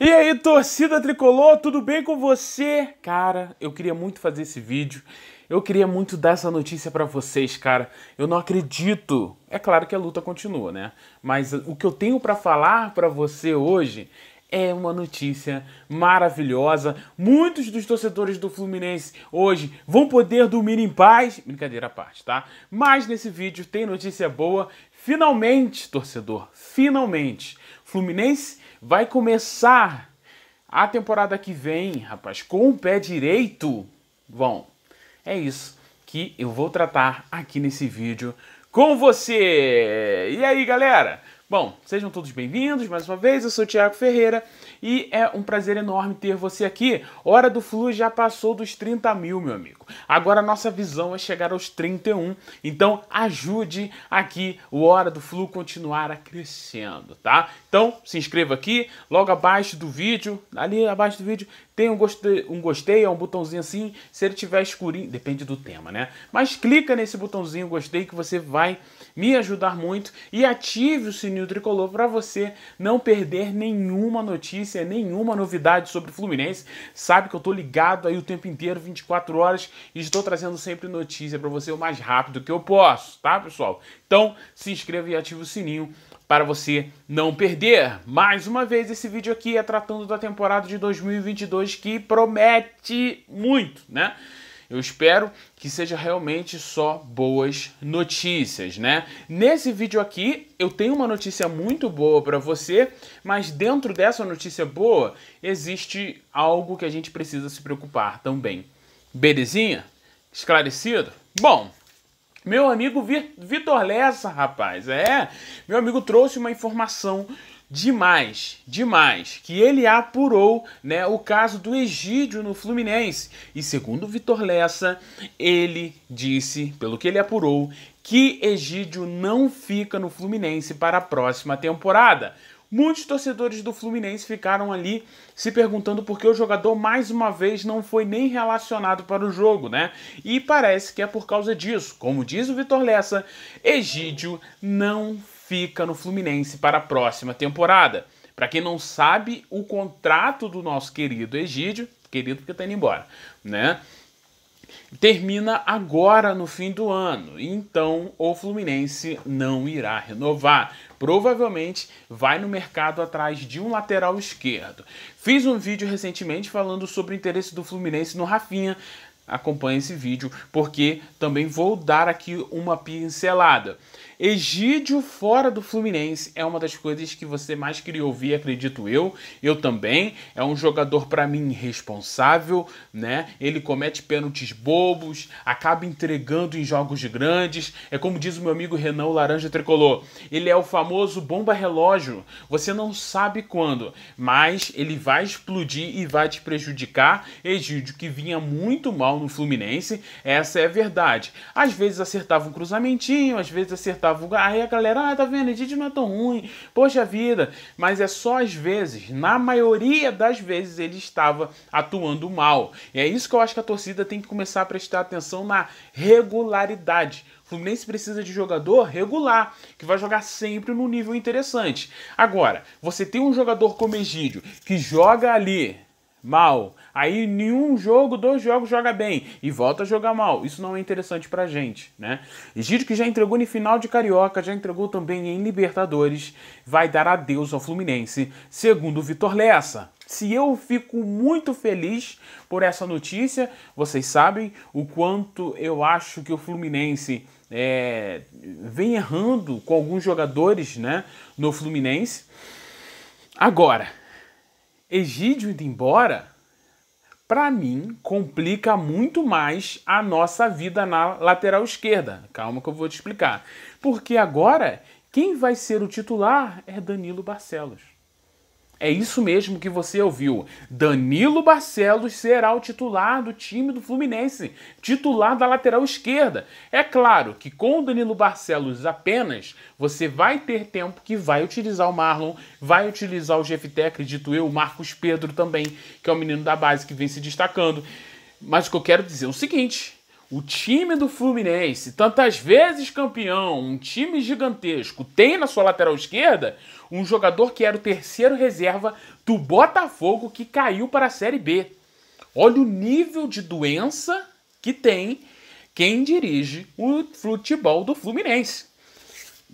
E aí, torcida tricolor, tudo bem com você? Cara, eu queria muito fazer esse vídeo. Eu queria muito dar essa notícia para vocês, cara. Eu não acredito. É claro que a luta continua, né? Mas o que eu tenho para falar para você hoje é uma notícia maravilhosa. Muitos dos torcedores do Fluminense hoje vão poder dormir em paz, brincadeira à parte, tá? Mas nesse vídeo tem notícia boa. Finalmente, torcedor, finalmente, Fluminense vai começar a temporada que vem, rapaz, com o pé direito. Bom, é isso que eu vou tratar aqui nesse vídeo com você. E aí, galera? Bom, sejam todos bem-vindos mais uma vez. Eu sou o Thiago Ferreira e é um prazer enorme ter você aqui. Hora do Flu já passou dos 30 mil, meu amigo. Agora a nossa visão é chegar aos 31. Então ajude aqui o Hora do Flu continuar crescendo, tá? Então se inscreva aqui, logo abaixo do vídeo, ali abaixo do vídeo tem um gostei, um gostei, é um botãozinho assim. Se ele tiver escurinho, depende do tema, né? Mas clica nesse botãozinho gostei que você vai me ajudar muito e ative o sininho tricolor para você não perder nenhuma notícia, nenhuma novidade sobre o Fluminense. Sabe que eu tô ligado aí o tempo inteiro, 24 horas, e estou trazendo sempre notícia para você o mais rápido que eu posso, tá, pessoal? Então, se inscreva e ative o sininho para você não perder. Mais uma vez, esse vídeo aqui é tratando da temporada de 2022 que promete muito, né? Eu espero que seja realmente só boas notícias, né? Nesse vídeo aqui eu tenho uma notícia muito boa para você, mas dentro dessa notícia boa existe algo que a gente precisa se preocupar também. Belezinha? Esclarecido? Bom, meu amigo Vitor Lessa, rapaz, é. Meu amigo trouxe uma informação demais, demais, que ele apurou né, o caso do Egídio no Fluminense. E segundo Vitor Lessa, ele disse, pelo que ele apurou, que Egídio não fica no Fluminense para a próxima temporada. Muitos torcedores do Fluminense ficaram ali se perguntando por que o jogador mais uma vez não foi nem relacionado para o jogo, né? E parece que é por causa disso. Como diz o Vitor Lessa, Egídio não fica no Fluminense para a próxima temporada. Para quem não sabe, o contrato do nosso querido Egídio, querido porque tá indo embora, né? Termina agora no fim do ano, então o Fluminense não irá renovar. Provavelmente vai no mercado atrás de um lateral esquerdo. Fiz um vídeo recentemente falando sobre o interesse do Fluminense no Rafinha. Acompanhe esse vídeo porque também vou dar aqui uma pincelada. Egídio fora do Fluminense é uma das coisas que você mais queria ouvir, acredito eu. Eu também. É um jogador para mim irresponsável, né? Ele comete pênaltis bobos, acaba entregando em jogos grandes. É como diz o meu amigo Renan o Laranja Tricolor. Ele é o famoso bomba relógio. Você não sabe quando, mas ele vai explodir e vai te prejudicar. Egídio que vinha muito mal no Fluminense, essa é a verdade. Às vezes acertava um cruzamentinho, às vezes acertava tá Aí a galera, ah, tá vendo, Edith não é tão ruim, poxa vida. Mas é só às vezes, na maioria das vezes ele estava atuando mal. E é isso que eu acho que a torcida tem que começar a prestar atenção na regularidade. O Fluminense precisa de jogador regular, que vai jogar sempre num nível interessante. Agora, você tem um jogador como Egídio, que joga ali mal, Aí nenhum jogo, dois jogos joga bem e volta a jogar mal. Isso não é interessante pra gente, né? Egídio que já entregou em final de Carioca, já entregou também em Libertadores, vai dar adeus ao Fluminense, segundo o Vitor Lessa. Se eu fico muito feliz por essa notícia, vocês sabem o quanto eu acho que o Fluminense é, vem errando com alguns jogadores né, no Fluminense. Agora, Egídio indo embora para mim, complica muito mais a nossa vida na lateral esquerda. Calma que eu vou te explicar. Porque agora, quem vai ser o titular é Danilo Barcelos. É isso mesmo que você ouviu. Danilo Barcelos será o titular do time do Fluminense, titular da lateral esquerda. É claro que com o Danilo Barcelos apenas, você vai ter tempo que vai utilizar o Marlon, vai utilizar o GFT, acredito eu, o Marcos Pedro também, que é o menino da base que vem se destacando. Mas o que eu quero dizer é o seguinte: o time do Fluminense, tantas vezes campeão, um time gigantesco, tem na sua lateral esquerda um jogador que era o terceiro reserva do Botafogo que caiu para a Série B. Olha o nível de doença que tem quem dirige o futebol do Fluminense.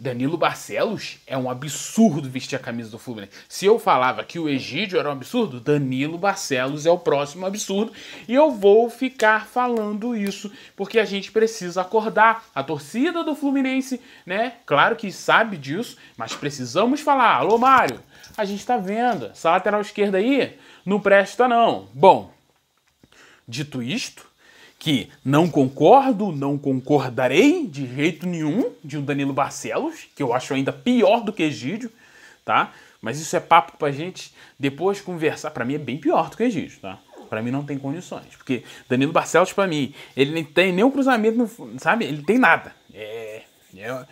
Danilo Barcelos é um absurdo vestir a camisa do Fluminense. Se eu falava que o Egídio era um absurdo, Danilo Barcelos é o próximo absurdo. E eu vou ficar falando isso porque a gente precisa acordar. A torcida do Fluminense, né? Claro que sabe disso, mas precisamos falar. Alô, Mário, a gente tá vendo. Essa lateral esquerda aí não presta, não. Bom, dito isto, que não concordo, não concordarei de jeito nenhum de um Danilo Barcelos, que eu acho ainda pior do que Egídio, tá? Mas isso é papo pra gente depois conversar. Para mim é bem pior do que Egídio, tá? Para mim não tem condições, porque Danilo Barcelos para mim, ele nem tem nem um cruzamento, sabe? Ele tem nada. É, é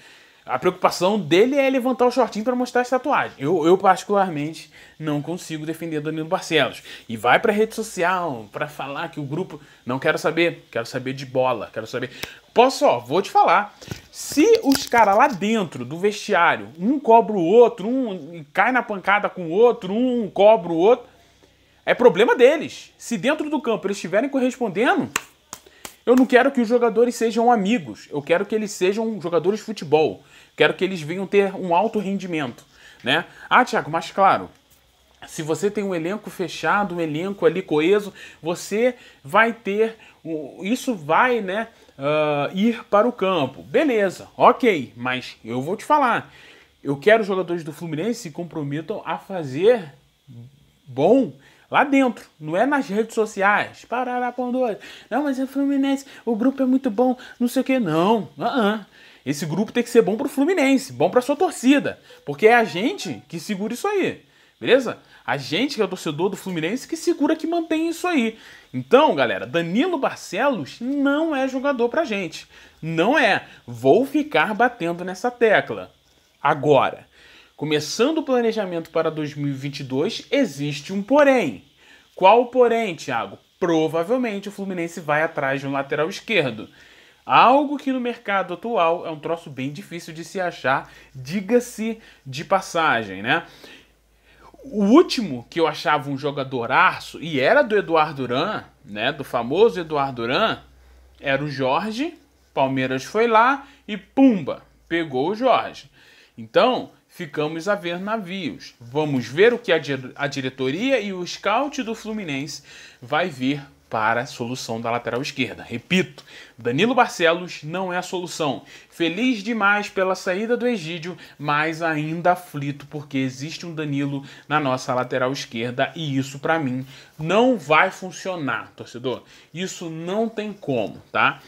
a preocupação dele é levantar o shortinho para mostrar as tatuagens. Eu, eu, particularmente, não consigo defender Danilo Barcelos. E vai para rede social para falar que o grupo. Não quero saber. Quero saber de bola. Quero saber. Posso, ó, vou te falar. Se os caras lá dentro do vestiário, um cobra o outro, um cai na pancada com o outro, um cobra o outro, é problema deles. Se dentro do campo eles estiverem correspondendo, eu não quero que os jogadores sejam amigos. Eu quero que eles sejam jogadores de futebol. Quero que eles venham ter um alto rendimento, né? Ah, Tiago, mas claro, se você tem um elenco fechado, um elenco ali coeso, você vai ter. Isso vai, né? Uh, ir para o campo. Beleza, ok, mas eu vou te falar. Eu quero jogadores do Fluminense se comprometam a fazer bom lá dentro, não é nas redes sociais. Parará, pão dois. Não, mas é Fluminense, o grupo é muito bom, não sei o que. Não, uh -uh. Esse grupo tem que ser bom pro Fluminense, bom pra sua torcida, porque é a gente que segura isso aí, beleza? A gente que é o torcedor do Fluminense que segura que mantém isso aí. Então, galera, Danilo Barcelos não é jogador pra gente. Não é. Vou ficar batendo nessa tecla. Agora, começando o planejamento para 2022, existe um porém. Qual porém, Thiago? Provavelmente o Fluminense vai atrás de um lateral esquerdo. Algo que no mercado atual é um troço bem difícil de se achar, diga-se de passagem, né? O último que eu achava um jogador arço, e era do Eduardo Duran, né? Do famoso Eduardo Duran, era o Jorge. Palmeiras foi lá e pumba, pegou o Jorge. Então, ficamos a ver navios. Vamos ver o que a, a diretoria e o scout do Fluminense vai vir para a solução da lateral esquerda. Repito, Danilo Barcelos não é a solução. Feliz demais pela saída do Egídio, mas ainda aflito porque existe um Danilo na nossa lateral esquerda e isso para mim não vai funcionar, torcedor. Isso não tem como, tá?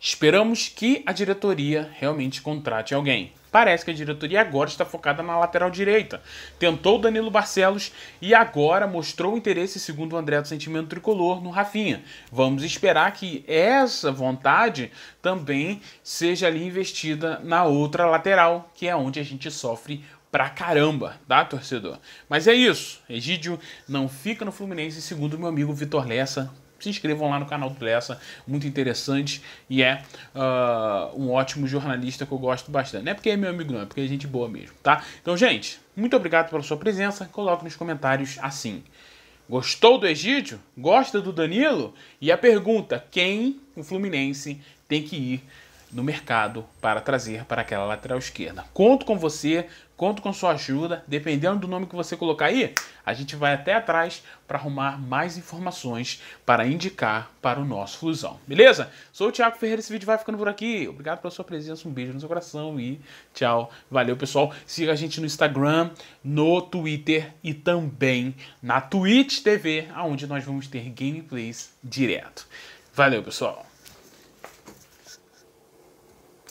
Esperamos que a diretoria realmente contrate alguém. Parece que a diretoria agora está focada na lateral direita. Tentou o Danilo Barcelos e agora mostrou interesse, segundo o André do Sentimento Tricolor, no Rafinha. Vamos esperar que essa vontade também seja ali investida na outra lateral, que é onde a gente sofre pra caramba, tá, torcedor? Mas é isso. Egídio não fica no Fluminense, segundo meu amigo Vitor Lessa, se inscrevam lá no canal do Lessa, muito interessante e é uh, um ótimo jornalista que eu gosto bastante. Não é porque é meu amigo, não, é porque é gente boa mesmo, tá? Então, gente, muito obrigado pela sua presença. Coloque nos comentários assim. Gostou do Egídio? Gosta do Danilo? E a pergunta: quem o Fluminense tem que ir no mercado para trazer para aquela lateral esquerda. Conto com você, conto com sua ajuda. Dependendo do nome que você colocar aí, a gente vai até atrás para arrumar mais informações para indicar para o nosso Flusão. Beleza? Sou o Thiago Ferreira, esse vídeo vai ficando por aqui. Obrigado pela sua presença, um beijo no seu coração e tchau. Valeu, pessoal. Siga a gente no Instagram, no Twitter e também na Twitch TV, aonde nós vamos ter gameplays direto. Valeu, pessoal.